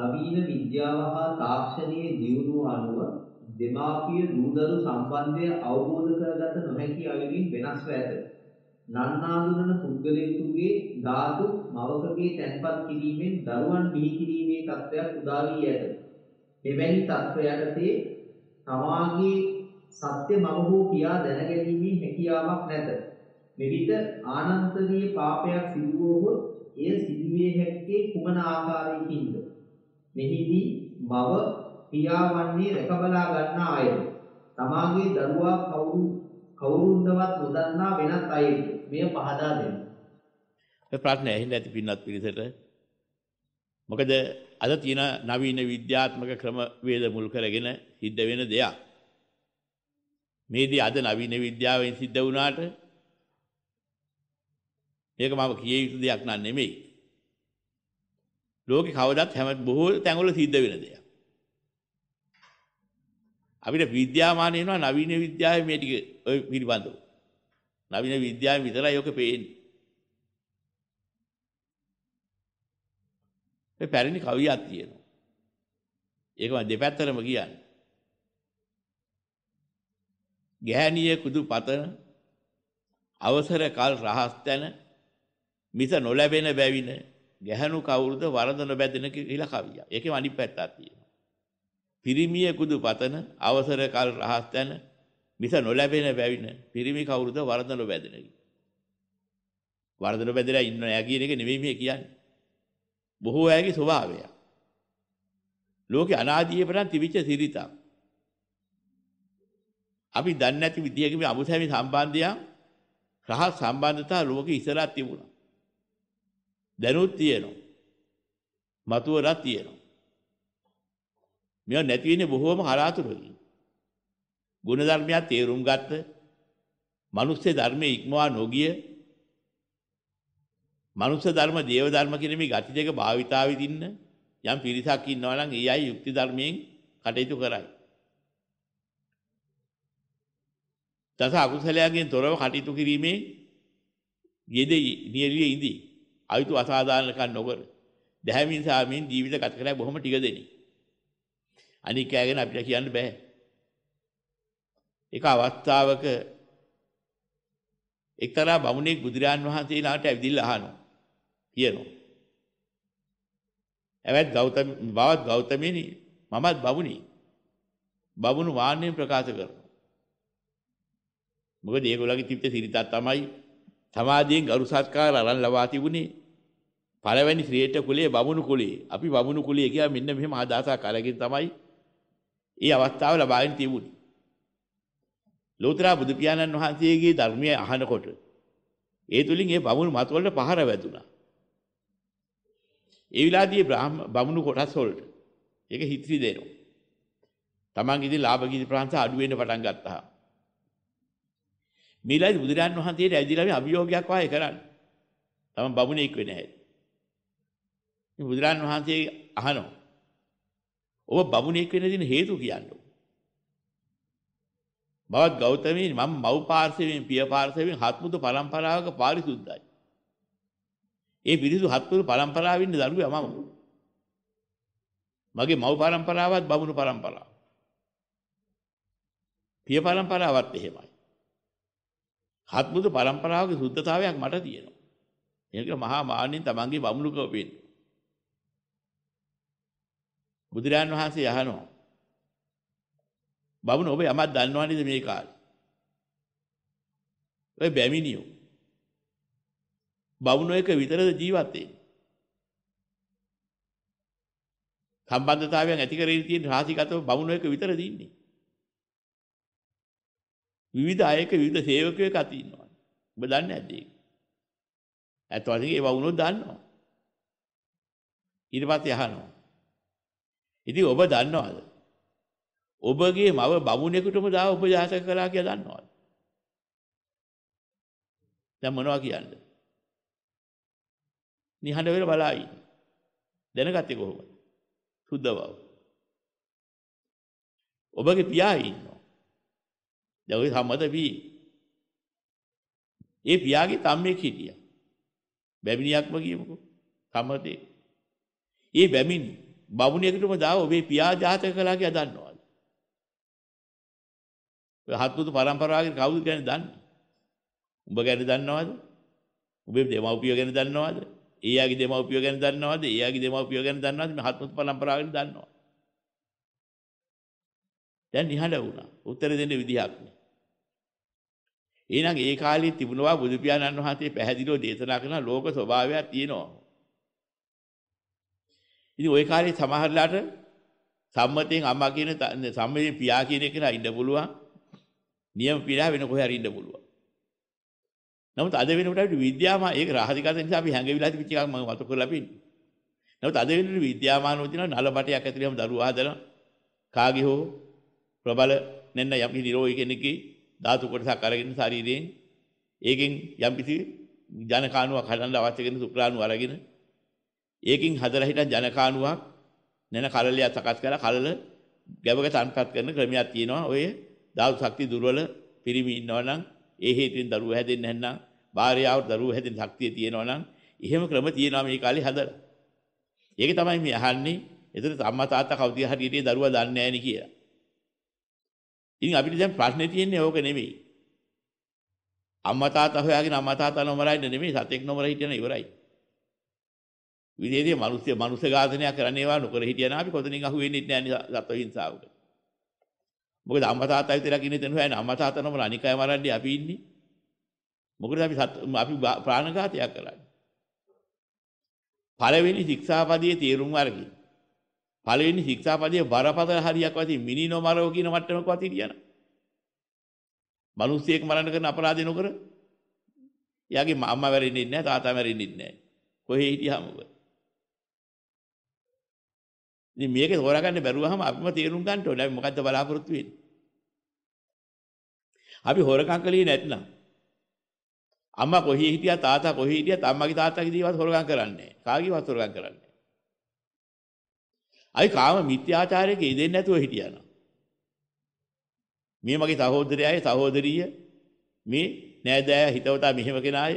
නවීන විද්‍යාව හා තාක්ෂණයේ දියුණුව අනුව දෙමාපිය දූදරු සම්බන්ධය අවබෝධ කරගත නොහැකි අයුරින් වෙනස් ව ඇත. නන්නාඳුනන පුද්ගලයෙකුගේ ධාතු මවකගේ තැන්පත් කිරීමෙන් දරුවන් බිහි කිරීමේ තත්ත්වයක් උදා වී ඇත. මෙවැනි තත්ත්වයකදී තමාගේ සත්‍ය මව වූ පියා දැනගැනීමේ හැකියාවක් නැත. මෙවිත ආනන්තනීය පාපයක් සිදු වුවහොත් එය සිදුවේ හැක්කේ කුමන ආකාරයකින්ද? මෙහිදී මව පියාවන්නේ රැකබලා ගන්නා අයද තමාගේ දරුවා කවුරු කවුරුන්වත් නොදන්නා වෙනත් අයෙක් මෙය පහදා දෙන්න. ඒ ප්‍රශ්නේ ඇහිලා ඇති පින්නත් පිළිසෙට මොකද අද තියෙන නවීන විද්‍යාත්මක ක්‍රම වේද මුල් කරගෙන සිද්ධ වෙන දෙයක්. මේදී අද නවීන විද්‍යාවෙන් සිද්ධ වුණාට මේක මම කිය යුතු දෙයක් නන් නෙමෙයි. ලෝකේ කවදත් හැම බොහෝ තැන්වල සිද්ධ වෙන දෙයක්. අපිට විද්‍යාමාන වෙනවා නවීන විද්‍යාවේ මේ ටික ඔය පිළිබඳව. නවීන විද්‍යාවෙන් විතරයි ඔක පේන්නේ. මේ පැරණි කවියක් තියෙනවා. ඒක මම දෙපැත්තටම කියන්නේ. ගැහණිය කුදු පතන අවසර කල් රහස් තැන මිස නොලැබෙන බැවින ගැහණු කවුරුද වරදන බැදෙන කියලා කවියා. ඒකෙම අනිත් පැත්තක් තියෙනවා. පිරිමිය කුදු පතන අවසර කල් රහස් තැන මිස නොලැබෙන බැවින පිරිමි කවුරුද වරදන බැදෙන වරදන බැදලා ඉන්න අය කියන එක නෙමෙයි මේ කියන්නේ. බොහෝ අයගේ ස්වභාවය. ලෝකේ අනාදීයේ පටන් තිබිච්ච සිරිතක්. අපි දන්නේ නැති විදියක මේ අමුසැමි සම්බන්ධය රහස් සම්බන්ධතා ලෝකෙ ඉස්සරහ තිබුණා. දැනුත් තියෙනවා. මතුවලා තියෙනවා. මේවා නැති වෙන්නේ බොහෝම හලාතුරකින්. ගුණ ධර්මයක් තේරුම් ගත්ත මනුස්ස ධර්මයේ ඉක්මවා නොගිය මනුස්ස ධර්ම දේව ධර්ම කියන මේ ගති දෙක භාවිතාවේ දින්න යම් පිරිසක් ඉන්නවා නම් ඒ අය යුක්ති ධර්මයෙන් කටයුතු කරයි. දස අකුසලයෙන් තොරව කටයුතු කිරීමේ යෙදී නියලිය ඉදී අයුතු අසාධාරණකම් නොකර දැහැමින් සාමින් ජීවිත ගත කරලා බොහොම ටික දෙනි. අනික් කෑගෙන අපිට කියන්න බෑ. එක අවස්ථාවක එක්තරා බමුණෙක් බුදුරජාන් වහන්සේලාට ඇවිදilla අහනවා. කියනවා. එවත් ගෞතම බවත් ගෞතමෙනි මමත් බමුණි. බමුණු වාණයෙන් ප්‍රකාශ කරනවා. මොකද ඒගොල්ලගේ තිබ්බ සිරිතක් තමයි සමාධියෙන් ගරු සත්කාර අරන් ලබා තිබුණේ පළවෙනි ශ්‍රේෂ්ඨ කුලයේ බමුණු කුලයේ අපි බමුණු කුලයේ කියලා මෙන්න මෙහෙම ආදාසක් අරගෙන තමයි ඒ අවස්ථාව ලබාගෙන තිබුණේ ලෝතර බුදු පියාණන් වහන්සේගේ ධර්මය අහනකොට ඒ තුලින් ඒ බමුණු මතවලට පහර වැදුනා ඒ විලාදී බ්‍රාහ්ම බමුණු කොටස් වලට ඒක හිත්‍රි දෙනවා තමන් ඉදින් ලාභ කිසි ප්‍රාන්ත අඩු වෙන්න පටන් ගත්තා මේලාදී බුදුරන් වහන්සේට ඇවිදලා මේ අභියෝගයක් වායේ කරන්නේ. තම බමුණෙක් වෙන්නේ නැහැ. මේ බුදුරන් වහන්සේ අහනවා. ඔබ බමුණෙක් වෙන්න දෙන හේතුව කියන්න. බවත් ගෞතමී මම මව් පාර්ශවයෙන් පිය පාර්ශවයෙන් හත්මුදු පරම්පරාවක පාරිශුද්ධයි. ඒ පිරිසු හත්මුදු පරම්පරාවෙන් දරුවා මම. මගේ මව් පරම්පරාවත් බමුණු පරම්පරාව. පිය පරම්පරාවත් එහෙමයි. හත්මුදු પરම්පරාවක සුද්ධතාවයක් මට තියෙනවා. ඒක මහා මාන්නෙන් තමන්ගේ බමුණුකම පේන. බුදුරජාන් වහන්සේ අහනවා. බමුණු ඔබ යමක් දන්නවද මේ කාලේ? ඔය බැමිණියෝ. බමුණු එක විතරද ජීවත් වෙන්නේ? සම්බන්ධතාවයන් ඇති කරගෙන තියෙන රාශිගතව බමුණු එක විතරද ඉන්නේ? විවිධ අයක විවිධ සේවකයෝ කතින්නවා. ඔබ දන්නේ නැද්ද ඒක? ඇත්ත වශයෙන්ම ඒව වුණොත් දන්නවා. ඊට පස්සේ අහනවා. ඉතින් ඔබ දන්නවද? ඔබගේ මව බමුණෙකුටම දා උපජාතක කළා කියලා දන්නවද? දැන් මොනවා කියන්නද? නිහඬ වෙලා බලයි. දැනගත්තේ කොහොමද? සුද්ධ බව. ඔබගේ පියා ඉන්න. දැන් ওই සම්මත වී ඒ පියාගේ තම්මෙක් හිටියා. බැමිණියක්ම කියමුකෝ. සම්මතේ. ඒ බැමිණි බමුණියකටම දාව ඔබේ පියා ජාතක කළා කියලා දන්නවද? ඔය හත්මුතු පරම්පරාවගේ කවුද කියන්නේ දන්නේ? උඹ ගැන දන්නවද? උඹේ දෙමව්පියෝ ගැන දන්නවද? එයාගේ දෙමව්පියෝ ගැන දන්නවද? එයාගේ දෙමව්පියෝ ගැන දන්නවද? මේ හත්මුතු පරම්පරාවෙන් දන්නවා. දැන් නිහඬ වුණා. උත්තර දෙන්න විදිහක් නෑ. එහෙනම් ඒ කාලේ තිබුණවා බුදු පියාණන් වහන්සේ පැහැදිලිව දේශනා කරන ලෝක ස්වභාවයක් තියෙනවා. ඉතින් ওই කාලේ සමහරලාට සම්මතයෙන් අම්මා කියන සම්මතයෙන් පියා කියන එක නා ඉන්න පුළුවන්. නියම පියා වෙන කොහේ හරි ඉන්න පුළුවන්. නමුත් අද වෙනකොට අපිට විද්‍යාමා ඒක රහසිකත නිසා අපි හැංගවිලා තිබිච්ච එකක් මම මතක කරලා පින්න. නමුත් අද වෙනකොට විද්‍යාමානෝ දිනන නල බටයක් ඇතුළේම දරුවා හදලා කාගේ හෝ ප්‍රබල නැන්න යම් නිරෝගී කෙනෙක්ගේ ධාතු කොටසක් අරගෙන ශරීරයෙන් ඒකෙන් යම්කිසි ජනකාණුවක් හදන්න අවශ්‍ය කරන ශුක්‍රාණු අරගෙන ඒකෙන් හදලා හිටන් ජනකාණුවක් නැන කලලයක් සකස් කරලා කලල ගැබක තන්පත් කරන ක්‍රමයක් තියෙනවා ඔය ධාතු ශක්ති දුර්වල පිරිමි ඉන්නවනම් ඒ හේතුවෙන් දරුවෝ හැදෙන්නේ නැත්නම් භාර්යාවට දරුවෝ හැදෙන්න ශක්තිය තියෙනවනම් එහෙම ක්‍රම තියෙනවා මේ කාලේ හදලා. ඒක තමයි මේ අහන්නේ. ඒතර අම්මා තාත්තා කවුද හරියට දරුවා දන්නේ නැහැ නේ කියලා. ඉතින් අපිට දැන් ප්‍රශ්නේ තියෙන්නේ ඕක නෙමෙයි. අම්මා තාත්තා හොයාගෙන අම්මා තාත්තා නොමරයිද නෙමෙයි සතෙක් නොමර හිටියන ඉවරයි. විදේදී මිනිස්සු මිනිස් ඝාතනයක් කරන්න ඒවා නොකර හිටියන අපි කොතනින් අහු වෙන්නේ නැහැ සත්ව හිංසාවට. මොකද අම්මා තාත්තා විතරක් ඉන්නේ තන හොයන්නේ අම්මා තාත්තා නොමර අනික අය මරන්නේ අපි ඉන්නේ. මොකද අපි අපි ප්‍රාණඝාතයක් කරන්නේ. පළවෙනි ශික්ෂාපදයේ තේරුම් අරගෙන පළවෙනි ශික්ෂාපදයේ බරපතල හරියක් වශයෙන් මිනි නොමරව කියන මට්ටමකවත් හිටියනම්. මිනිස්සෙක් මරණ කරන අපරාධය නොකර එයාගේ අම්මා මැරෙන්නේ නැහැ තාත්තා මැරෙන්නේ නැහැ. කොහේ හිටියාම ඔබ. ඉතින් මේක හොරගන්න බැරුවහම අපිම තේරුම් ගන්න ඕනේ අපි මොකද්ද බලාපොරොත්තු වෙන්නේ. අපි හොරකම් කළේ නැත්නම් අම්මා කොහේ හිටියා තාත්තා කොහේ හිටියා අම්මගේ තාත්තගේ දේවල් හොරගම් කරන්නේ නැහැ. කාගේවත් හොරගම් කරන්නේ අයි කාම මිත්‍යාචාරයක යෙදෙන්නේ නැතුව හිටියනවා. මේ මගේ සහෝදරයයි සහෝදරිය මේ නෑදෑ හිතවතා මෙහෙම කෙනාය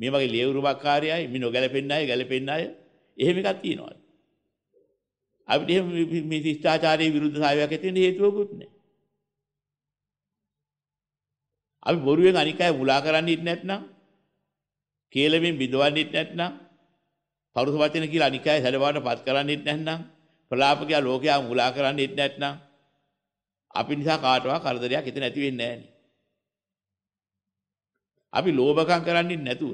මේ මගේ ලියවුරුමක්කාරයයි මේ නොගැලපෙන්න අය ගැලපෙන්න අය එහෙම එකක් තියෙනවා. අපිට එහෙම මේ ශිෂ්ටාචාරයේ විරුද්ධ සායයක් ඇති වෙන්න හේතුවකුත් නැහැ. අපි බොරුවෙන් අනික් අය මුලා කරන්නේ නැත්නම් කේලමෙන් බිඳවන්නේ නැත්නම් පරුස වචන කියලා අනික් අය සැලවාට පත් කරන්නේ නැත්නම් ප්‍රලාපකයා ලෝකයා මුලා කරන්න ඉත් නැත්නම් අපි නිසා කාටවත් කරදරයක් ඉත නැති වෙන්නේ නැහැ අපි ලෝභකම් කරන්නේ නැතුව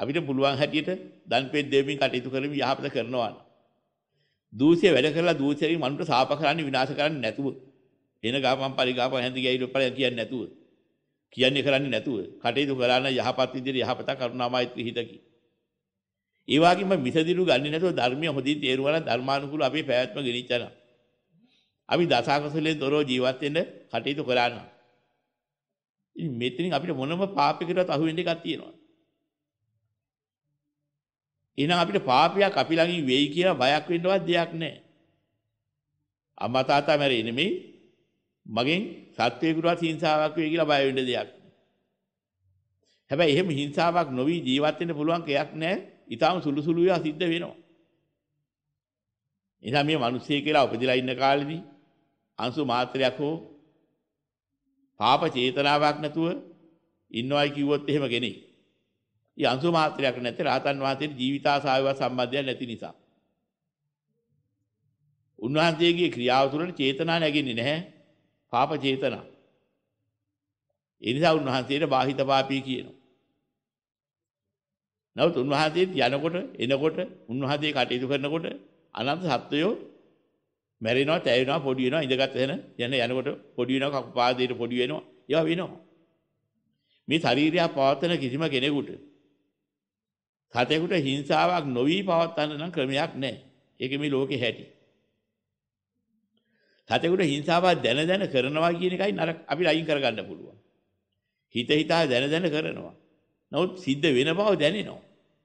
අපිට පුළුවන් හැටියට දන්පෙත් දෙමින් කටයුතු කරමින් යහපත කරනවා දූෂ්‍ය වැඩ කරලා දූෂ්‍යයෙන් මනුට සාප කරන්නේ විනාශ කරන්නේ නැතුව එන ගාපම් පරිගාපම් හැඳි ගෑයිලු පරිය කියන්නේ නැතුව කියන්නේ කරන්නේ නැතුව කටයුතු කරලා යහපත් විදිහට යහපත කරුණාමයිත්‍රි හිතකි ඒ වගේම විසදිරු ගන්නේ නැතුව ධර්මය හොඳින් තේරුවා නම් ධර්මානුකූල අපේ පැවැත්ම ගෙනිච්චනවා. අපි දසකසලෙන් දොරෝ ජීවත් වෙන්න කටයුතු කරනවා. ඉතින් මෙතනින් අපිට මොනම පාපයකටවත් අහු වෙන්න එකක් තියෙනවා. එහෙනම් අපිට පාපයක් අපි ළඟින් වෙයි කියලා බයක් වෙන්නවත් දෙයක් නැහැ. අම්මා තාත්තා මැරෙයි නෙමෙයි මගෙන් සත්වයකට හිංසාවක් වෙයි කියලා බය වෙන්න දෙයක්. හැබැයි එහෙම හිංසාවක් නොවි ජීවත් වෙන්න පුළුවන් කයක් නැහැ. ඊටාම සුළු සුළුයා සිද්ධ වෙනවා. එදා මේ මිනිස්සේ කියලා උපදිලා ඉන්න කාලෙදී අංශු මාත්‍රයක් හෝ පාප චේතනාවක් නැතුව ඉන්නවයි කිව්වොත් එහෙම කෙනෙක්. ඊ අංශු මාත්‍රයක් නැත්නම් රාතන් වහන්සේ ජීවිතාසාවව සම්බන්ධයක් නැති නිසා. උන්වහන්සේගේ ක්‍රියාව තුළ චේතනා නැගෙන්නේ නැහැ. පාප චේතනා. ඒ නිසා උන්වහන්සේට බාහිත පාපී කියනවා. නමුත් උන්වහන්සේත් යනකොට එනකොට උන්වහන්සේ කටයුතු කරනකොට අනන්ත සත්වයෝ මැරෙනවා, තැවෙනවා, පොඩි වෙනවා, ඉඳගත් වෙන යන යනකොට පොඩි වෙනවා, කකු පාදයට පොඩි වෙනවා. ඒවා වෙනවා. මේ ශාරීරිය පවත්වන කිසිම කෙනෙකුට සතෙකුට හිංසාවක් නොවි පවත්වන්න නම් ක්‍රමයක් නැහැ. ඒක මේ ලෝකේ හැටි. සතෙකුට හිංසාවක් දැන දැන කරනවා කියන එකයි නරක අපිට අයින් කරගන්න පුළුවන්. හිත හිතා දැන දැන කරනවා. නමුත් සිද්ධ වෙන බව දැනෙනවා.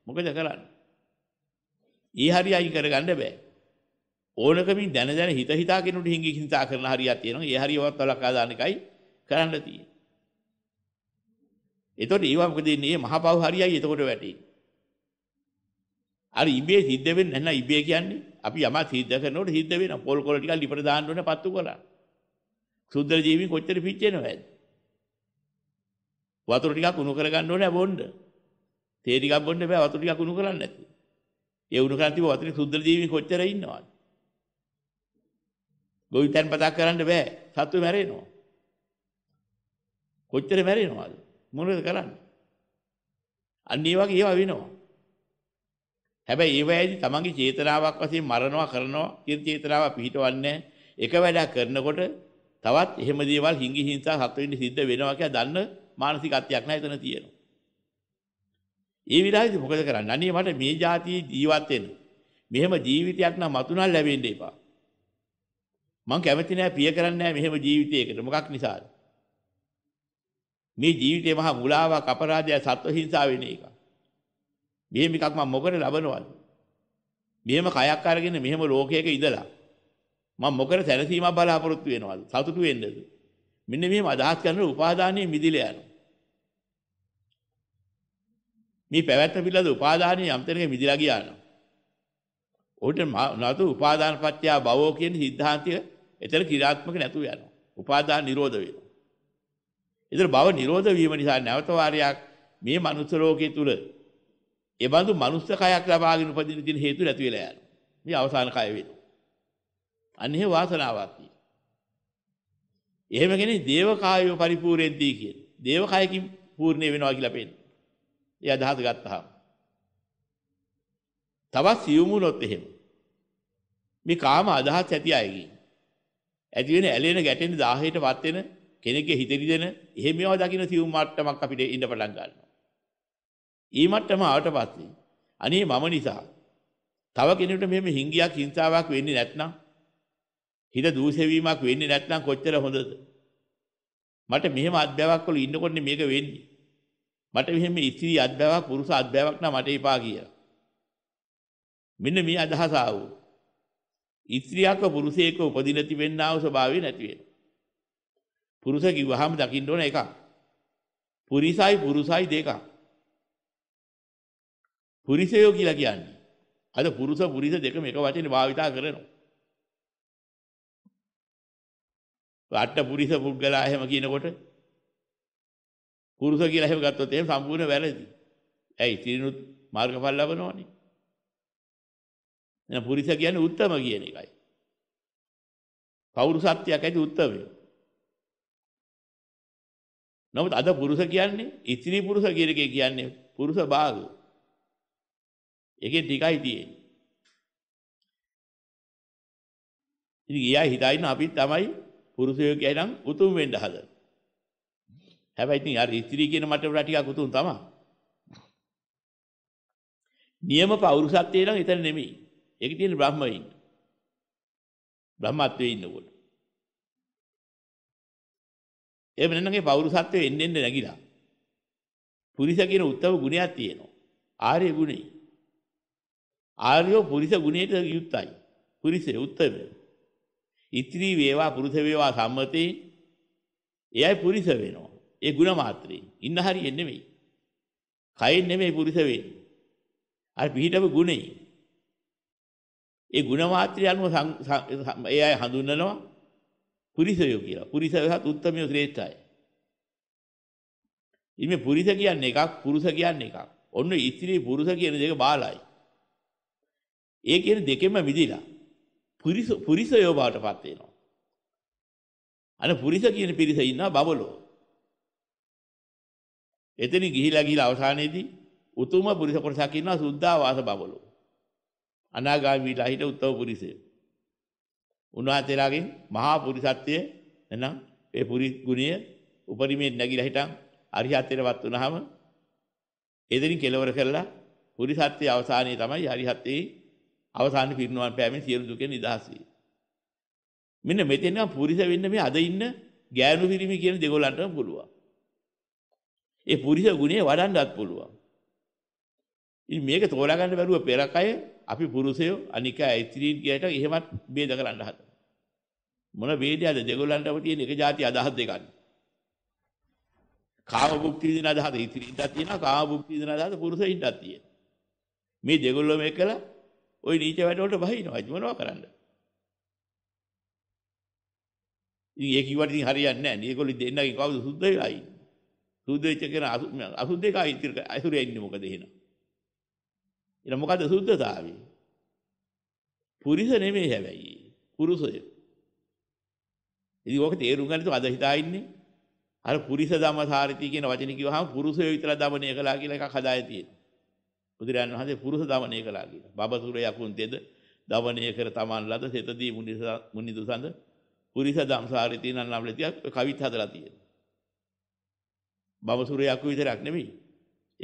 මොකද කරන්නේ? ඒ හරිය අයින් කරගන්න බෑ. ඕනකමින් දැන දැන හිත හිතා කෙනුට හිඟි හිතා කරන හරියක් තියෙනවා. ඒ හරියවත් වලකා දාන එකයි කරන්න තියෙන්නේ. එතකොට ඒවා මොකද ඉන්නේ? මේ මහපව් හරියයි එතකොට වැටෙන්නේ. අර ඉබේ සිද්ධ වෙන්නේ නැහැ ඉබේ කියන්නේ අපි යමක් සිද්ධ කරනකොට සිද්ධ වෙනවා. පොල් කොළ ටිකක් ලිපට දාන්න ඕනේ පත්තු කරලා. සුද්ධ ජීවීන් කොච්චර පිච්චෙනවද? වතුර ටිකක් උණු කරගන්න ඕනේ බොන්න. තේ ටිකක් බොන්න බෑ වතුර ටිකක් උණු කරන්නේ නැතුව. ඒ උණු කරන් තිබ්බ වතුරේ සුද්ධ ජීවීන් කොච්චර ඉන්නවද? ගොවිතැන් පතක් කරන්න බෑ. සත්තු මැරෙනවා. කොච්චර මැරෙනවද? මොනවද කරන්නේ? අන්න ඒ වගේ ඒවා වෙනවා. හැබැයි ඒ වෙලාවේදී තමන්ගේ චේතනාවක් වශයෙන් මරණවා කරනවා කියන චේතනාව පිහිටවන්නේ එක වැඩක් කරනකොට තවත් එහෙම දේවල් හිඟි හිංසා හත් වෙන්න සිද්ධ වෙනවා කියලා දන්න මානසික අත්‍යක් නැහැ එතන තියෙනවා. ඒ විලාසෙදි මොකද කරන්නේ? අනේ මට මේ જાතියේ ජීවත් වෙන්න. මෙහෙම ජීවිතයක් නම් මතුනල් ලැබෙන්න එපා. මං කැමති නෑ ප්‍රිය කරන්නේ නෑ මෙහෙම ජීවිතයකට. මොකක් නිසාද? මේ ජීවිතේ මහා මුලාවක් අපරාධය සත්ව හිංසාව වෙන එක. මෙහෙම එකක් මම මොකද ලබනවද? මෙහෙම කයක් අරගෙන මෙහෙම ලෝකයක ඉඳලා මම මොකද සැනසීමක් බලාපොරොත්තු වෙනවද? සතුටු වෙන්නද? මෙන්න මෙහෙම අදහස් කරන උපාදානයේ මිදිලා යනවා. මේ පැවැත්ම පිළිබඳ උපාදානයේ යම් තැනක මිදිලා ගියා නම් ඔහුට නතු උපාදාන පත්‍ය භවෝ කියන සිද්ධාන්තය එතන ක්‍රියාත්මක නැතුව යනවා. උපාදාන නිරෝධ වෙනවා. ඒතර භව නිරෝධ වීම නිසා නැවත වාරයක් මේ මනුස්ස ලෝකයේ තුල එබඳු මනුස්සකයක් ලබාගෙන උපදින දින හේතු නැති වෙලා යනවා. මේ අවසාන කය වෙනවා. අන්න ඒ වාසනාවක්. එහෙම කෙනෙක් දේවකායෝ පරිපූර්ණෙද්දී කියන. දේවකායකින් පූර්ණ වෙනවා කියලා පෙන්නන. ඒ අදහස ගත්තාම. තවත් සියුමුනොත් එහෙම. මේ කාම අදහස් ඇති අයගේ. ඇති වෙන ඇලෙන ගැටෙන 1000ට වත් වෙන කෙනෙක්ගේ හිත රිදෙන එහෙම ඒවා දකින්න සියුම් මට්ටමක් අපිට ඉන්න පටන් ගන්නවා. ඊ මට්ටම ආවට පස්සේ අනේ මම නිසා තව කෙනෙකුට මෙහෙම හිංගියක් හිංසාවක් වෙන්නේ නැත්නම් හිත දූෂවීමක් වෙන්නේ නැත්නම් කොච්චර හොඳද? මට මෙහෙම අත්බැවක් වල ඉන්නකොටනේ මේක වෙන්නේ. මට මෙහෙම ඉතිරි අත්බැවක් පුරුෂ අත්බැවක් නම් මට එපා කියලා. මෙන්න මේ අදහස ආවෝ. ඉත්‍ත්‍යාක පුරුෂයෙක උපදින තිබෙන්නා වූ ස්වභාවය නැති වෙනවා. පුරුෂ කිව්වහම දකින්න ඕන එකක්. පුරිසයි පුරුසයි දෙකක්. පුරිසයෝ කියලා කියන්නේ. අද පුරුෂ පුරිස දෙකම එක වචනේ භාවිතා කරනවා. අට්ඨපුරිස පුද්ගලයා එහෙම කියනකොට පුරුෂ කියලා එහෙම ගත්තොත් එහෙම සම්පූර්ණ වැරදි. ඇයි? තිරිනුත් මාර්ගඵල ලබනවනේ. එහෙනම් පුරිස කියන්නේ උත්තම කියන එකයි. පෞරුසත්වයක් ඇති උත්තමය. නමුත් අද පුරුෂ කියන්නේ ඉතිරි පුරුෂ කියන එකේ කියන්නේ පුරුෂ භාග. ඒකේ ටිකයි තියෙන්නේ. ඉතින් ඊයා හිතයින අපි තමයි පුරුෂයෝ කියයි නම් උතුම් වෙන්න හදන. හැබැයි ඉතින් අර ස්ත්‍රී කියන මට්ටමට ටිකක් උතුම් තමයි. නියම පෞරුෂත්වයේ නම් එතන නෙමෙයි. ඒක තියෙන බ්‍රහ්මයේ ඉන්න. බ්‍රහ්මත්වයේ ඉන්නකොට. ඒ වෙනනගේ පෞරුෂත්වයේ එන්න එන්න නැගිලා. පුරිස කියන උත්තර ගුණයක් තියෙනවා. ආර්ය ගුණේ. ආර්යෝ පුරිස ගුණයට යුක්තයි. පුරිසේ උත්තරේ. ඉත්‍රි වේවා පුරුෂ වේවා සම්මතේ එයයි පුරිස වෙනවා. ඒ ಗುಣ මාත්‍රේ. ඉන්න හරියෙ නෙමෙයි. කයෙන් නෙමෙයි පුරිස වෙන්නේ. අර පිහිටව ගුණේ. ඒ ಗುಣ මාත්‍රය අනුව ඒ අය හඳුන්වනවා පුරිසයෝ කියලා. පුරිසයත් උත්තමයෝ ශ්‍රේෂ්ඨයි. ඉතින් මේ පුරිස කියන්නේ එකක්, පුරුෂ කියන්නේ එකක්. ඔන්න ඉතිරි පුරුෂ කියන දෙක බාලයි. ඒ කියන දෙකෙම මිදිලා පුරිස පුරිසයෝ බවට පත් වෙනවා. අර පුරිස කියන පිරිස ඉන්නවා බබලෝ. එතන ගිහිලා ගිහිලා අවසානයේදී උතුම පුරිස කොටසක් ඉන්නවා සුද්ධා වාස බබලෝ. අනාගාමීලා හිට උත්තම පුරිසය. උන්වහන්සේලාගෙන් මහා පුරිසත්වය එනම් ඒ පුරිස් ගුණය උපරිමයෙන් නැගිලා හිටන් අරිහත්ත්වයටපත් වුනහම එදිරින් කෙලවර කරලා පුරිසත්වයේ අවසානයේ තමයි අරිහත්ත්වයේ අවසාන පිරිනුවන් පෑමෙන් සියලු දුකෙන් නිදහස් වේ. මෙන්න මෙතෙන් පුරිස වෙන්න මේ අද ඉන්න ගෑනු පිරිමි කියන දෙගොල්ලන්ටම පුළුවන්. ඒ පුරිස ගුණේ වඩන්නත් පුළුවන්. ඉතින් මේක තෝරා ගන්න බැරුව පෙරක අය අපි පුරුෂයෝ අනික ඇත්‍රීන් කියලට එහෙමත් ભેද කරන්න හදන. මොන ભેදයද දෙගොල්ලන්ටම තියෙන එක જાති අදහස් දෙකක්. කාම භුක්ති දින අදහස ඉතිරින්ටත් තියෙනවා කාම භුක්ති දින අදහස පුරුෂයින්ටත් තියෙනවා. මේ දෙගොල්ලෝ මේක කළා ওই නීච වැඩවලට බහිනවා. මොනවා කරන්නද? ඉතින් ඒ කිව්වට ඉතින් හරියන්නේ නැහැ. මේගොල්ලෝ දෙන්නගෙන් කවුද සුද්ධ වෙලා ඉන්නේ? සුද්ධ වෙච්ච කෙනා අසුද්ධ එකයි ඉතිර අසුරේ ඉන්නේ මොකද එහෙනම්? එන මොකද සුද්ධතාවය? පුරිස නෙමෙයි හැබැයි. පුරුෂය. ඉතින් ඔක තේරුම් ගන්න අද හිතා ඉන්නේ. අර පුරිස ධම්මසාරිතී කියන වචනේ කිව්වහම පුරුෂය විතර দমনය කළා කියලා එකක් හදාය තියෙනවා. බුදුරජාණන් වහන්සේ පුරුෂ දමනය කළා කියලා. බබසුර යකුන් තෙද දමනය කර තමන් ලද සෙතදී මුනි දුසඳ පුරිස දම්සාරි තියෙන නම් තියක් කවිත් හදලා තියෙනවා. බබසුර යකු විතරක් නෙමෙයි.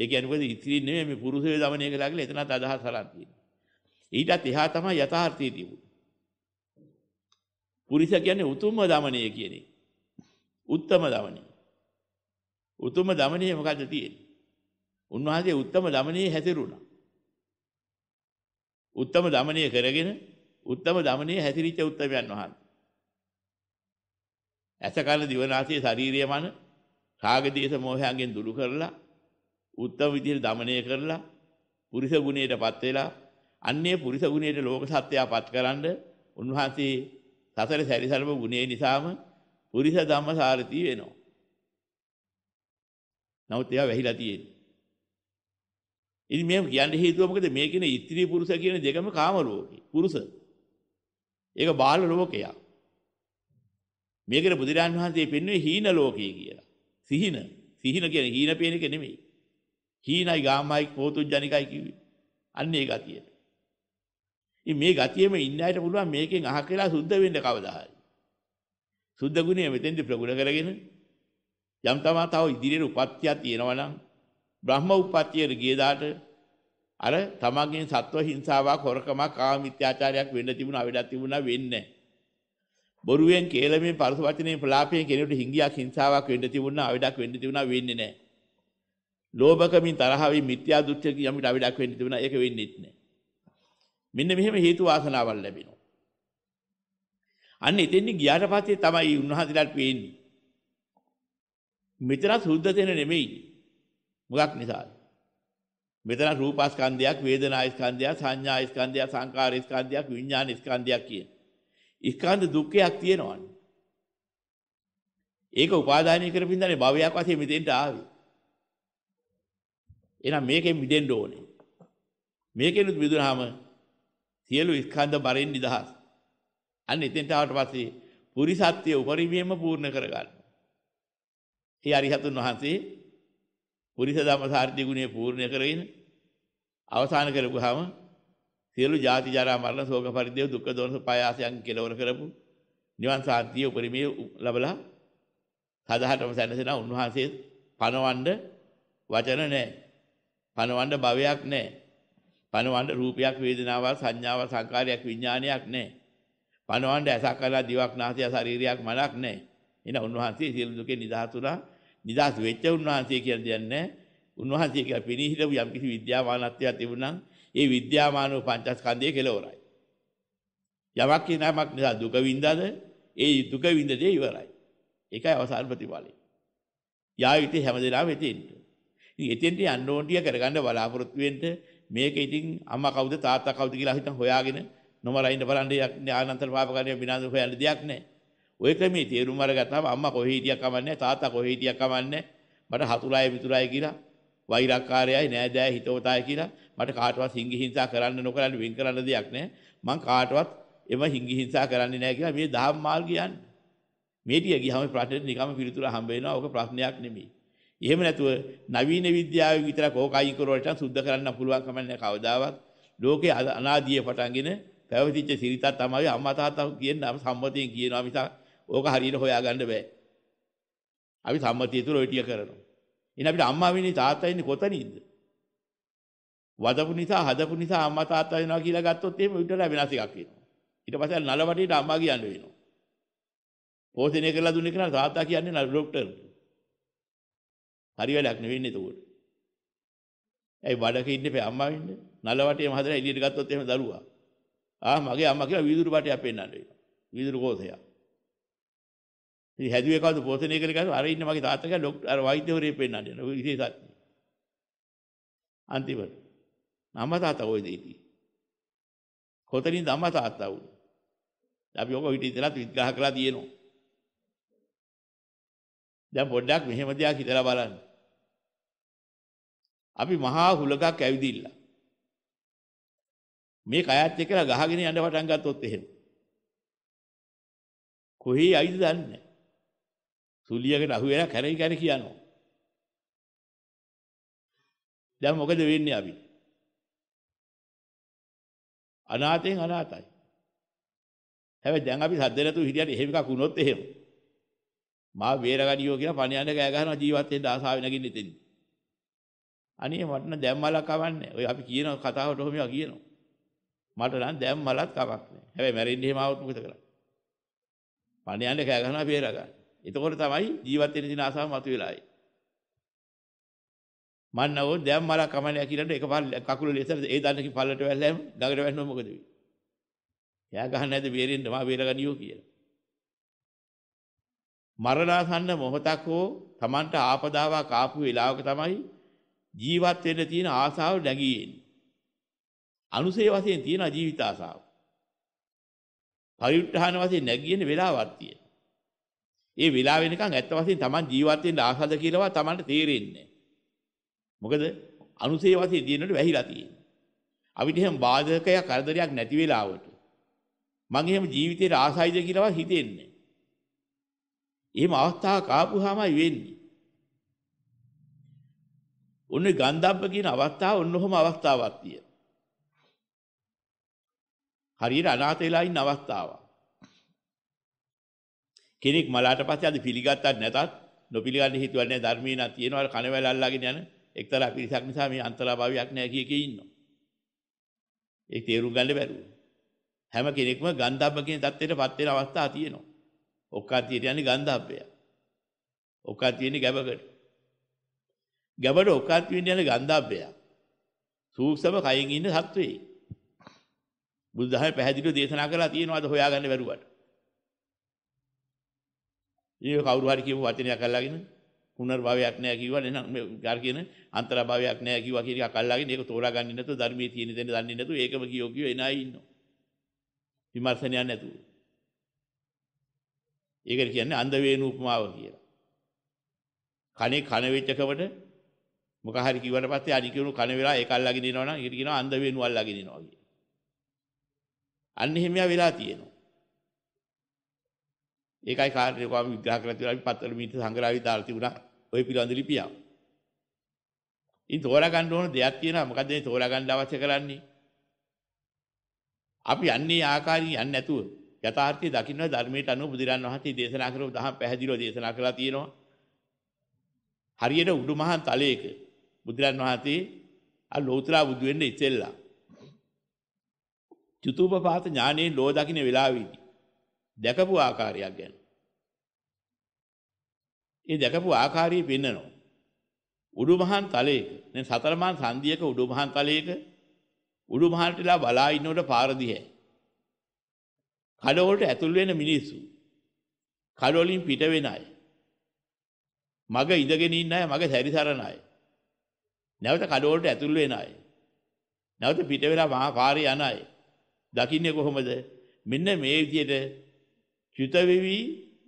ඒ කියන්නේ මොකද ඉතිරි නෙමෙයි මේ පුරුෂය දමනය කළා කියලා එතනත් අදහස් හලන් තියෙනවා. ඊටත් එහා තමයි යථාර්ථය තිබුණේ. පුරිස කියන්නේ උතුම්ම දමනය කියන එක. උත්තම දමනය. උතුම්ම දමනය මොකද්ද තියෙන්නේ? උන්වහන්සේ උත්තම දමනයේ හැසිරුණා. උත්තම දමනය කරගෙන උත්තම දමනයේ හැසිරිච්ච උත්තමයන් වහන්සේ. ඇස කන දිව නාසය ශාරීරිය මන රාග දේශ මොහයන්ගෙන් දුරු කරලා උත්තම විදිහට দমনය කරලා පුරිස ගුණයටපත් වෙලා අන්නේ පුරිස ගුණයට ලෝක සත්‍යයපත් කරන්ඩ උන්වහන්සේ සතර සැරිසරපු ගුණය නිසාම පුරිස ධම්ම සාරති වෙනවා. නමුත් ඒවා වැහිලා තියෙන්නේ ඉතින් මේක කියන්න හේතුව මොකද මේ කියන ඉත්‍රි පුරුෂ කියන දෙකම කාම ලෝකේ. පුරුෂ. ඒක බාල ලෝකයක්. මේකට බුදුරන් වහන්සේ පෙන්වුවේ හීන ලෝකය කියලා. සිහින. සිහින කියන්නේ හීන පේන එක නෙමෙයි. හීනයි ගාමයි කෝතුජ්ජනිකයි කිව්වේ. අන්න ඒ ගතිය. ඉතින් මේ ගතියෙම ඉන්න අයට පුළුවන් මේකෙන් අහක් වෙලා සුද්ධ වෙන්න කවදා හරි. සුද්ධ ගුණය මෙතෙන්දි ප්‍රගුණ කරගෙන යම් තමා තව ඉදිරියට උපත්තියක් තියෙනවා නම් බ්‍රහ්ම උප්පත්තියට ගියදාට අර තමන්ගෙන් සත්ව හිංසාවක් හොරකමක් කාම මිත්‍යාචාරයක් වෙන්න තිබුණා අවඩක් තිබුණා වෙන්නේ බොරුවෙන් කේලමෙන් පරස වචනේ ප්‍රලාපයෙන් කෙනෙකුට හිංගියක් හිංසාවක් වෙන්න තිබුණා අවඩක් වෙන්න තිබුණා වෙන්නේ නැහැ. ලෝභකමින් තරහවෙන් මිත්‍යා දෘෂ්ටියකින් යමිට අවඩක් වෙන්න තිබුණා ඒක වෙන්නේත් නැහැ. මෙන්න මෙහෙම හේතු වාසනාවල් ලැබෙනවා. අන්න එතෙන්දි ගියාට පස්සේ තමයි උන්වහන්සේලාට පේන්නේ. මෙතන සුද්ධ තැන නෙමෙයි. මොකක් නිසාද? මෙතන රූපස්කන්ධයක්, වේදනාස්කන්ධයක්, සංඥාස්කන්ධයක්, සංකාරස්කන්ධයක්, විඥානස්කන්ධයක් කියන. ස්කන්ධ දුක්ඛයක් තියෙනවනේ. ඒක උපාදානය කරපින්දානේ භවයක් වශයෙන් මෙතෙන්ට ආවේ. එහෙනම් මේකෙන් මිදෙන්න ඕනේ. මේකෙනුත් මිදුනහම සියලු ස්කන්ධ බරෙන් නිදහස්. අන්න එතෙන්ට ආවට පස්සේ පුරිසත්‍ය උපරිමයෙන්ම පූර්ණ කරගන්න. ඒ අරිහතුන් වහන්සේ පුරිස ධම්ම සාර්ථි ගුණය පූර්ණ කරගෙන අවසන් කරගුවාම සියලු ජාති ජරා මරණ ශෝක පරිදේව දුක්ඛ දෝමස පායාසයන් කෙලවර කරපු නිවන් සාන්තිය උපරිමයේ ලැබලා සදාහටම සැනසෙන උන්වහන්සේ පනවන්න වචන නැහැ. පනවන්න භවයක් නැහැ. පනවන්න රූපයක් වේදනාවක් සංඥාවක් සංකාරයක් විඥානයක් නැහැ. පනවන්න ඇසක් කලා දිවක් නාසය ශරීරයක් මනක් නැහැ. එන උන්වහන්සේ සියලු දුකෙන් නිදහස් වුණා නිදාස් වෙච්ච උන්වහන්සේ කියන දෙයක් නැහැ. උන්වහන්සේ කියලා පිණී හිටපු යම්කිසි විද්‍යාමානත්වයක් තිබුණනම් ඒ විද්‍යාමානෝ පංචස්කන්ධය කෙලවරයි. යමක් කියනමක් නිසා දුක වින්දාද ඒ දුක වින්ද දෙය ඉවරයි. ඒකයි අවසාන ප්‍රතිඵලය. යා යුත්තේ හැමදේලාම එතෙන්ට. ඉතින් එතෙන්ට යන්න ඕන ටික කරගන්න බලාපොරොත්තු වෙන්න මේක ඉතින් අම්මා කවුද තාත්තා කවුද කියලා හිතන් හොයාගෙන නොමලා ඉන්න බලන්න ආනන්තර පාපකාරය විනාශ හොයන්න දෙයක් නැහැ. ඔය ක්‍රමේ තේරුම් අරගත්තාම අම්මා කොහේ හිටියක් කමන්නේ තාත්තා කොහේ හිටියක් කමන්නේ මට හතුලායි මිතුලායි කියලා වෛරක්කාරයයි නෑදෑයි හිතවතයි කියලා මට කාටවත් හිංගි හිංසා කරන්න නොකරන්න වෙන් කරන්න දෙයක් නෑ මං කාටවත් එම හිංගි හිංසා කරන්නේ නෑ කියලා මේ දහම් මාර්ගය යන්නේ මේ ටික ගියාම ප්‍රශ්නෙට නිකම්ම පිළිතුර හම්බ වෙනවා ඕක ප්‍රශ්නයක් නෙමෙයි එහෙම නැතුව නවීන විද්‍යාව විතරක් ඕක අයින් කරවලට සුද්ධ කරන්න පුළුවන් කම නෑ කවදාවත් ලෝකේ අනාදියේ පටන්ගෙන පැවතිච්ච සිරිතක් තමයි අම්මා තාත්තා කියන සම්මතයෙන් කියනවා මිසක් ඕක හරියට හොයාගන්න බෑ. අපි සම්මතිය තුල ඔය ටික කරනවා. ඉතින් අපිට අම්මා වෙන්නේ තාත්තා ඉන්නේ කොතනින්ද? වදපු නිසා හදපු නිසා අම්මා තාත්තා වෙනවා කියලා ගත්තොත් එහෙම විතරයි වෙනස් එකක් වෙනවා. ඊට පස්සේ නල වටේට අම්මා කියන්න වෙනවා. පෝෂණය කරලා දුන්නේ කියලා තාත්තා කියන්නේ නල ડોක්ටර්. හරි වැඩක් නෙවෙන්නේ එතකොට. ඇයි බඩක ඉන්නේ පෙ අම්මා වෙන්නේ? නල වටේම හදලා එළියට ගත්තොත් එහෙම දරුවා. ආ මගේ අම්මා කියලා වීදුරු පාටයක් පෙන්වන්න වෙනවා. වීදුරු කෝසයක්. ඉතින් හැදුවේ කවුද පෝෂණය කරේ කවුද? අර ඉන්න මගේ තාත්තා කියලා ડોක්ටර් අර වෛද්‍යවරයෙක් පෙන්නන්න යන විශේෂත්. අන්තිමට අම්මා තාත්තා ওই දෙයිටි. කොතනින්ද අම්මා තාත්තා උනේ? අපි ඔක හිතේ ඉතලත් විග්‍රහ කරලා තියෙනවා. දැන් පොඩ්ඩක් මෙහෙම දෙයක් හිතලා බලන්න. අපි මහා හුලකක් ඇවිදිලා. මේ කයත් එක්කලා ගහගෙන යන්න පටන් ගත්තොත් එහෙම. කොහේ ඇවිද දන්නේ සුලියකට අහු වෙලා කැරි කැරි කියනවා. දැන් මොකද වෙන්නේ අපි? අනාතෙන් අනාතයි. හැබැයි දැන් අපි සද්ද නැතුව හිටියට එහෙම එකක් වුණොත් එහෙම. මා වේරගඩියෝ කියලා පණියන්න ගෑ ගන්නවා ජීවත් වෙන්න ආසාව නැගින්න ඉතින්. අනේ මට නම් දැම්මලක් කවන්නේ. ඔය අපි කියන කතාවට ඔහොම ඒවා කියනවා. මට නම් දැම්මලක් කවක් නැහැ. හැබැයි මැරෙන්න එහෙම આવුත් මොකද කරන්නේ? පණියන්න ගෑ ගන්නවා වේරගඩ. එතකොට තමයි ජීවත් වෙන දින ආසාව මතුවෙලා ආයේ. මන්නව දැන් මල කමන ඇකිලට එකපාර කකුල ලෙසර ඒ දන්නකින් පල්ලට වැල්ලෑම ගඟට වැන්නොත් මොකද වෙන්නේ? එයා ගහන්නේ නැද්ද බේරෙන්න මා බේරගනියෝ කියලා. මරණාසන්න මොහොතක් හෝ Tamanට ආපදාවක් ආපු වෙලාවක තමයි ජීවත් වෙන්න තියෙන ආසාව නැගී එන්නේ. අනුසේ වශයෙන් තියෙන ජීවිත ආසාව. පරිඋත්හාන වශයෙන් නැගී එන වෙලාවක් තියෙනවා. ඒ වෙලාව වෙනකන් ඇත්ත වශයෙන් Taman ජීවත් වෙන්න ආසද කියලාවත් Tamanට තේරෙන්නේ මොකද අනුසේ වශයෙන් දිනනට වැහිලා තියෙන්නේ. අපිට එහෙම බාධකයක් කරදරයක් නැති වෙලාවට මං එහෙම ජීවිතේට ආසයිද කියලාවත් හිතෙන්නේ. එහෙම අවස්ථාවක් ආපුවාමයි වෙන්නේ. ඔන්න ගන්ධබ්බ කියන අවස්ථාව ඔන්නෝම අවස්ථාවක් තියෙනවා. හරියට අනාථ වෙලා ඉන්න අවස්ථාවක්. කෙනෙක් මලාට පස්සේ අද පිළිගත්තත් නැතත් නොපිළිගන්න හිතුවල් නැහැ ධර්මේ නා තියෙනවා කණවැල අල්ලාගෙන යන එක්තරා පිරිසක් නිසා මේ අන්තරාභාවයක් නැහැ කිය කී ඉන්නවා. ඒ තේරුම් ගන්න බැරුව. හැම කෙනෙක්ම ගන්ධබ්බ කියන தත්ත්වයටපත් වෙන අවස්ථා තියෙනවා. ඔක්කාතියට යන්නේ ගන්ධබ්බය. ඔක්කාතියනේ ගැබකට. ගැබඩ ඔක්කාතියෙන් යන ගන්ධබ්බය. සූක්ෂම කයින් ඉන්න සත්වේ. බුදුදහම පැහැදිලිව දේශනා කරලා තියෙනවා අද හොයාගන්න බැරුවට. ඒ කවුරු හරි කියපු වචනයක් අල්ලාගෙන පුනර්භවයක් නැහැ කිව්වා නේනම් මේ ගාර කියන අන්තරභවයක් නැහැ කිව්වා කියන එක අල්ලාගෙන ඒක තෝරා ගන්නේ නැතුව ධර්මයේ තියෙන දෙන්න දන්නේ නැතුව ඒකම කියෝ කියෝ එන අය ඉන්නවා විමර්ශනයක් නැතුව ඒකට කියන්නේ අන්ධ වේණු උපමාව කියලා කනේ කන වෙච්ච කමට මොක හරි කිව්වට පස්සේ අනිකිනු කන වෙලා ඒක අල්ලගෙන ඉනවනම් ඒකට කියනවා අන්ධ වේණු අල්ලගෙන ඉනවා කියලා අන්න එහෙම වෙලා තියෙනවා ඒකයි කාර්යකෝම විග්‍රහ කරලා තියෙනවා අපි පතර මීට සංග්‍රහවි දාලා තිබුණා ওই පිළිබඳ ලිපියක්. ඉතින් තෝරා ගන්න ඕන දෙයක් තියෙනවා මොකද මේ තෝරා ගන්න අවශ්‍ය කරන්නේ? අපි යන්නේ ආකාරයෙන් යන්නේ නැතුව යථාර්ථය දකින්න ධර්මයට අනුව බුදුරන් වහන්සේ දේශනා කරපු දහම් පැහැදිලිව දේශනා කරලා තියෙනවා. හරියට උඩුමහන් තලයක බුදුරන් වහන්සේ අ ලෝතර බුදු වෙන්න ඉතිල්ලා. චතුූපපාත ඥානයේ ලෝ දකින්න වෙලාවේදී දැකපු ආකාරයක් ගැන. ඒ දැකපු ආකාරය පෙන්නනවා. උඩුමහන් තලයක දැන් සතරමහන් සංධියක උඩුමහන් තලයක උඩුමහන්ටලා බලා ඉන්නකොට පාර දිහැ. කඩවලට ඇතුල් වෙන මිනිස්සු. කඩවලින් පිට වෙන අය. මග ඉඳගෙන ඉන්න අය මග සැරිසරන අය. නැවත කඩවලට ඇතුල් වෙන අය. නැවත පිට වෙලා මහා පාරේ යන අය. දකින්නේ කොහොමද? මෙන්න මේ විදිහට චිත වෙවි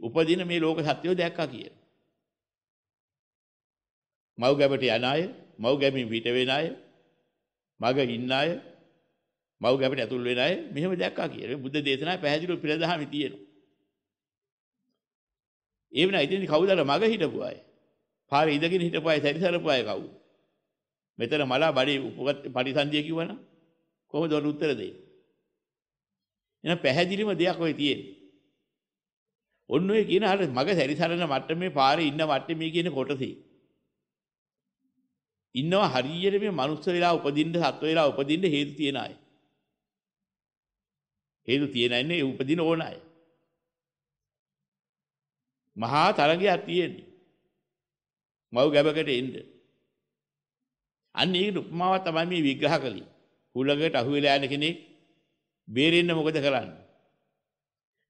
උපදින මේ ලෝක සත්‍යෝ දැක්කා කියලා. මව් ගැබට යන අය, මව් ගැබින් පිට වෙන අය, මග ඉන්න අය, මව් ගැබට ඇතුල් වෙන අය මෙහෙම දැක්කා කියලා. බුද්ධ දේශනාවේ පැහැදිලිව පිළදහමි තියෙනවා. ඒ වෙනා ඉතින් කවුද අර මග හිටපු අය? පාරේ ඉඳගෙන හිටපු අය, සැරිසරපු අය කවුද? මෙතන මලා බඩේ උපගත් පරිසන්දිය කිව්වනම් කොහොමද උත්තර දෙන්නේ? එහෙනම් පැහැදිලිම දෙයක් ඔය තියෙන්නේ. ඔන්න ඔය කියන අර මග සැරිසරන මට්ටමේ පාරේ ඉන්න මට්ටමේ කියන කොටසේ ඉන්නවා හරියට මේ මනුස්ස වෙලා උපදින්න සත්ව වෙලා උපදින්න හේතු තියන අය. හේතු තියන අයනේ උපදින ඕන අය. මහා තරගයක් තියෙන්නේ. මව් ගැබකට එන්න. අන්න ඒකට උපමාවක් තමයි මේ විග්‍රහ කළේ. හුලඟට අහු වෙලා යන කෙනෙක් බේරෙන්න මොකද කරන්නේ?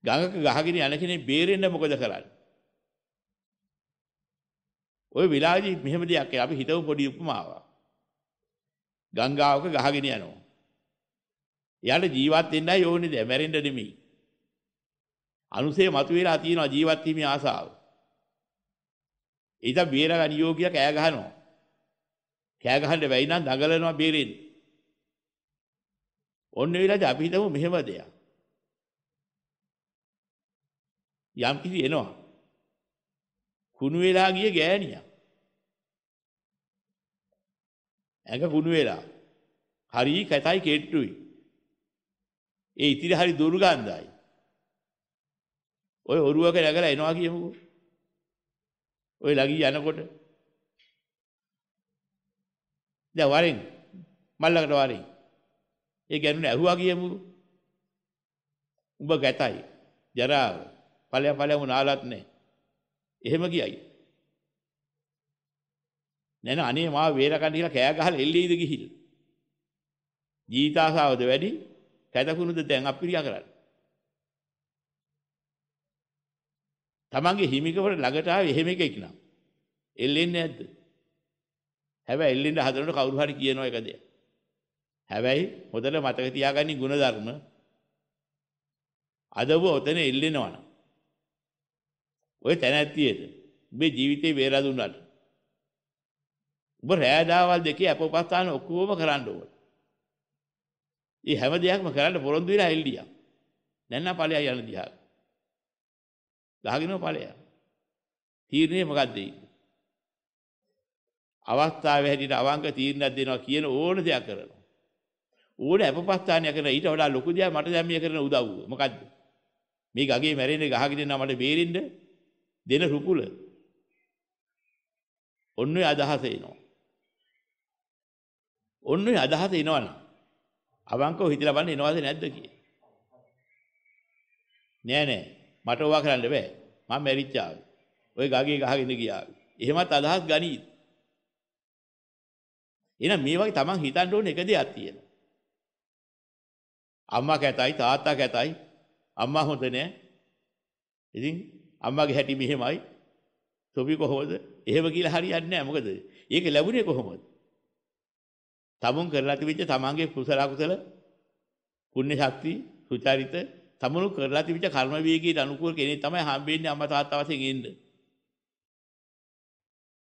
ගඟක ගහගෙන යන කෙනෙක් බේරෙන්න මොකද කරන්නේ? ওই විලාදි මෙහෙම දෙයක් අපි හිතමු පොඩි උපමාවක්. ගංගාවක ගහගෙන යනවා. එයාට ජීවත් වෙන්නයි ඕනේ දැ මැරෙන්න නෙමෙයි. අනුසේ මතුවලා තියෙනවා ජීවත් වීමේ ආසාව. ඊට බේරගන්න යෝගියා කෑ ගහනවා. කෑ ගහන්න බැයි නම් දඟලනවා බේරෙන්න. ඔන්න ඒ විලාදි අපි හිතමු මෙහෙම දෙයක්. යම් කිසි එනවා. කුණු වෙලා ගිය ගෑණියක්. ඇඟ කුණු වෙලා. හරි කැතයි කෙට්ටුයි. ඒ ඉතිරි හරි දුර්ගන්ධයි. ඔය ඔරුවක නැගලා එනවා කියමුකෝ. ඔය ළඟින් යනකොට දැන් වරෙන් මල්ලකට වරෙන් ඒ ගැනුනේ ඇහුවා කියමුකෝ. උඹ ගැතයි. ජරාව පලයා පලයම නාලත් නෑ. එහෙම කියයි. නැන අනේ මා වේරකණ්ඩ කියලා කෑ ගහලා එල්ලෙයිද ගිහිල්. ජීවිත ආසාවද වැඩි, කැතකුණුද දැන් අපිරියා කරන්නේ. තමන්ගේ හිමිකවට ළඟට ආවේ එහෙම එකෙක් නම්. එල්ලෙන්නේ නැද්ද? හැබැයි එල්ලෙන්න හදනකොට කවුරු හරි කියනවා එක දෙයක්. හැබැයි හොඳට මතක තියාගන්න ගුණධර්ම අදව ඔතන එල්ලෙනවනම් ඔය තැනැත්තියට උඹේ ජීවිතේ වේලා දුන්නාට උඹ රෑදාවල් දෙකේ අප උපස්ථාන ඔක්කොම කරන්න ඕන. ඒ හැම දෙයක්ම කරන්න පොරොන්දු වෙලා එල්ලියා. නැන්නා ඵලයා යන දිහා. ගහගෙනම ඵලයා. තීරණය මොකක්ද අවස්ථාවේ හැටියට අවංග තීරණයක් දෙනවා කියන ඕන දෙයක් කරනවා. ඕන අපපස්ථානය කරන ඊට වඩා ලොකු දෙයක් මට දැන් මේ කරන උදව්ව. මොකද්ද? මේ ගගේ මැරෙන්නේ ගහගෙන යනවා මට බේරෙන්න දෙන රුකුල ඔන්න ඔය අදහස එනවා. ඔන්න ඔය අදහස එනවනම් අවංකව හිතලා බලන්න එනවද නැද්ද කියේ. නෑ නෑ මට ඕවා කරන්න බෑ. මම මැරිච්ච ආවේ. ඔය ගගේ ගහගෙන ගියා. එහෙමත් අදහස් ගනීද? එහෙනම් මේ වගේ Taman හිතන්න ඕනේ එක දෙයක් තියෙනවා. අම්මා කැතයි තාත්තා කැතයි අම්මා හොඳ නෑ. ඉතින් අම්මගේ හැටි මෙහෙමයි. තොපි කොහොමද? එහෙම කියලා හරියන්නේ නැහැ. මොකද? ඒක ලැබුණේ කොහොමද? තමුන් කරලා තිබිච්ච තමන්ගේ කුසල අකුසල පුණ්‍ය ශක්ති සුචරිත තමුණු කරලා තිබිච්ච කර්ම වේගීට අනුකූල කෙනෙක් තමයි හම්බෙන්නේ අම්මා තාත්තා වශයෙන් ඉන්න.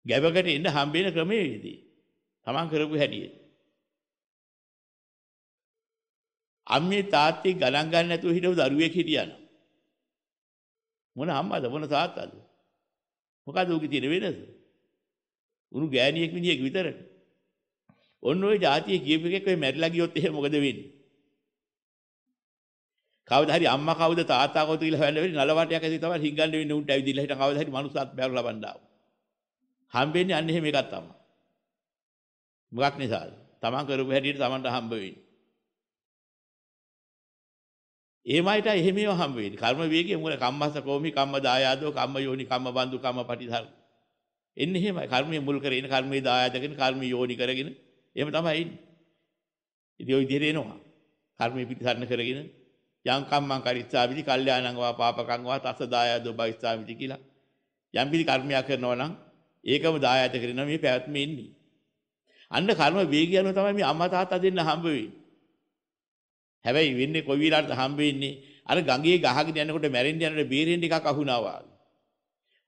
ගැබකට එන්න හම්බෙන ක්‍රමයේදී තමන් කරපු හැටියේ අම්මේ තාත්තේ ගණන් ගන්න නැතුව හිටපු දරුවෙක් හිටියනම් මොන අම්මද මොන තාත්තද මොකද උගේ තියෙන වෙනස උණු ගෑණියෙක් මිනිහෙක් විතරනේ ඔන්න ඔය જાතිය කියපු එකෙක් ඔය මැරිලා ගියොත් එහෙම මොකද වෙන්නේ කවදා හරි අම්මා කවුද තාත්තා කවුද කියලා හොයන්න වෙන්නේ නලවටයක් ඇති තමයි හිඟන්න වෙන්නේ උන්ට ඇවිදින්න හිටන් කවදා හරි මනුස්සත් බැරු ලබන්න ආව හම්බෙන්නේ අන්න එහෙම එකක් තමයි මොකක් නිසාද තමන් කරපු හැටියට තමන්ට හම්බ වෙන්නේ ඒමයිට එහෙමව හම් වෙන්නේ. කර්ම වේගයේ මොකද කම්මස කෝමි කම්ම දායාදෝ කම්ම යෝනි කම්ම බන්දු කම්ම පටිධර්ම. එන්නේ එහෙමයි. කර්මයේ මුල් කරගෙන කර්මයේ දායාදගෙන කර්ම යෝනි කරගෙන එහෙම තමයි ඉන්නේ. ඉතින් ওই විදිහට එනවා. කර්මයේ පිටිසරණ කරගෙන යම් කම්මං කරිස්සාවිදි කල්යාණං වා පාපකං වා තස්ස දායාදෝ බයිස්සාවිදි කියලා. යම් පිළි කර්මයක් කරනවා නම් ඒකම දායාද කරනවා මේ පැවැත්ම ඉන්නේ. අන්න කර්ම වේගය අනුව තමයි මේ අම්මා තාත්තා දෙන්න හම්බ වෙන්නේ. හැබැයි වෙන්නේ කොයි වෙලාවටද හම්බ වෙන්නේ අර ගඟේ ගහගෙන යනකොට මැරෙන්න යනකොට බේරෙන්න ටිකක් අහුනවා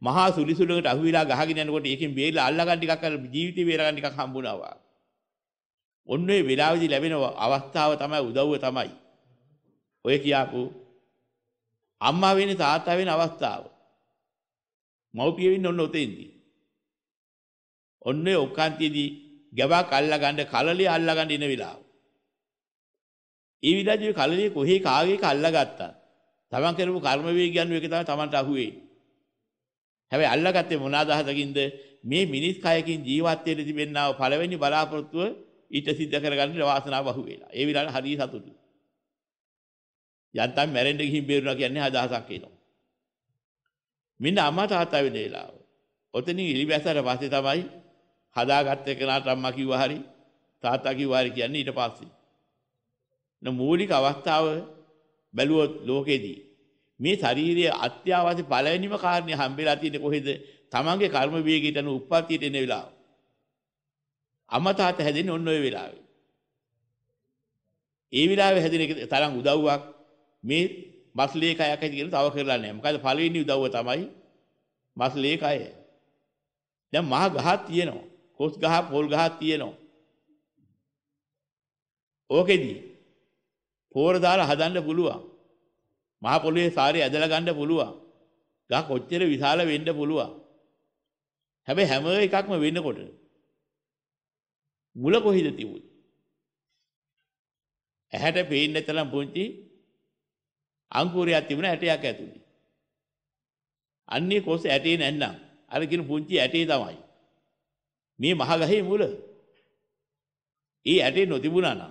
මහා සුලිසුලකට අහු වෙලා ගහගෙන යනකොට ඒකෙන් බේරලා අල්ලගන්න ටිකක් අර ජීවිතේ බේරගන්න ටිකක් හම්බුණා ඔන්න ඒ වෙලාවේදී ලැබෙන අවස්ථාව තමයි උදව්ව තමයි ඔය කියාපු අම්මා වෙන්නේ තාත්තා වෙන අවස්ථාව මව්පිය වෙන්න ඔන්න උතෙන්දී. ඔන්නේ ඔක්කාන්තියේදී ගැබක් අල්ලගන්න කලලිය අල්ලගන්න ඉන වෙලාව. ඒ විලාජේ කලලිය කොහේ කාගේක අල්ලගත්තා. තමන් කරපු කර්ම වේගයන් එක තමයි තමන්ට අහුවේ. හැබැයි අල්ලගත්තේ මොන අදහසකින්ද? මේ මිනිස් කයකින් ජීවත් වෙන්න තිබෙනා වූ පළවෙනි බලාපොරොත්තුව ඊට සිද්ධ කරගන්න වාසනාව අහු වෙලා. ඒ විලාට හරිය සතුටුයි. යන්තම් මැරෙන්න ගිහින් බේරුණා කියන්නේ අදහසක් එනවා. මෙන්න අම්මා තාත්තා වෙන වෙලාව. ඔතනින් ඉලිබැසට පස්සේ තමයි හදාගත්ත කෙනාට අම්මා කිව්වා හරි තාත්තා කිව්වා හරි කියන්නේ ඊට පස්සේ. මූලික අවස්ථාව බැලුවොත් ලෝකෙදී මේ ශාරීරිය අත්‍යවශ්‍ය පළවෙනිම කාරණේ හම්බෙලා තියෙන්නේ කොහෙද? තමන්ගේ කර්ම වේගයට අනුව උප්පත්තියට එන වෙලාව. අමතාත හැදෙන්නේ ඔන්න ඔය වෙලාවේ. ඒ වෙලාවේ හැදෙන තරම් උදව්වක් මේ මස්ලේ කයක් ඇති කියන තව කරලා නැහැ. මොකද පළවෙනි උදව්ව තමයි මස්ලේ කය. දැන් මහ ගහක් තියෙනවා. කොස් ගහ, පොල් ගහක් තියෙනවා. ඕකෙදී පෝර දාලා හදන්න පුළුවන්. මහ පොළවේ සාරය ඇදලා ගන්න පුළුවන්. ගහ කොච්චර විශාල වෙන්න පුළුවන්. හැබැයි හැම එකක්ම වෙන්නකොට මුල කොහෙද තිබුණේ? ඇහැට පේන්නේ නැතනම් පුංචි අංකුරයක් තිබුණා ඇටයක් ඇතුලේ. අන්නේ කොස් ඇටේ නැන්නම් අර කියන පුංචි ඇටේ තමයි. මේ මහ ගහේ මුල. ඒ ඇටේ නොතිබුණා නම්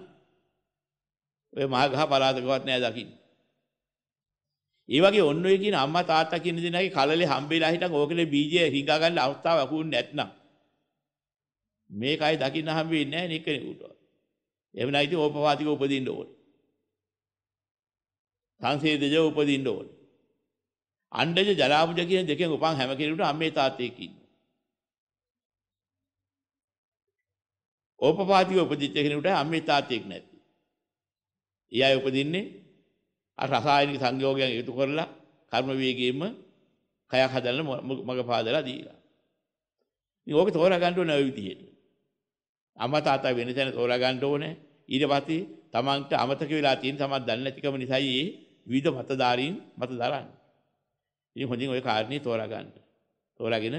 ඔය මාඝහ පරාදකවත් නෑ දකින්න. ඒ වගේ ඔන්න ඔය කියන අම්මා තාත්තා කියන දෙනාගේ කලලේ හම්බෙලා හිටන් ඕකනේ බීජය හිඟා ගන්න අවස්ථාවක් වුන්නේ නැත්නම් මේකයි දකින්න හම්බෙන්නේ නැහැ නේ කෙනෙකුට. එවනම් ඉතින් ඕපවාතික උපදින්න ඕනේ. සංසේදජ උපදින්න ඕනේ. අණ්ඩජ ජලාබුජ කියන දෙකෙන් උපන් හැම කෙනෙකුටම අම්මේ තාත්තේ කියනවා. ඕපපාතික උපදිච්ච කෙනෙකුට අම්මේ තාත්තේක් නැත්. ඒ අය උපදින්නේ අර රසායනික සංයෝගයන් එකතු කරලා කර්ම වේගයෙන්ම කයක් හදන්න මග පාදලා දීලා. ඉතින් ඕක තෝරා ගන්න ඕනේ ওই විදිහට. අම්මා තාත්තා වෙන තැන තෝරා ගන්න ඕනේ. ඊට පස්සේ Tamanට අමතක වෙලා තියෙන තමන් දන්නේ නැතිකම නිසායි ඒ විවිධ මතධාරීන් මත දරන්නේ. ඉතින් හොඳින් ওই කාරණේ තෝරා ගන්න. තෝරාගෙන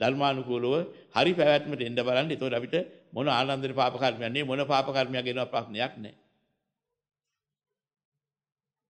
ධර්මානුකූලව හරි පැවැත්මට එන්න බලන්න. ඒතකොට අපිට මොන ආනන්දේ පාප කර්මයක් නෙවෙයි මොන පාප කර්මයක් වෙනව ප්‍රශ්නයක් නැහැ.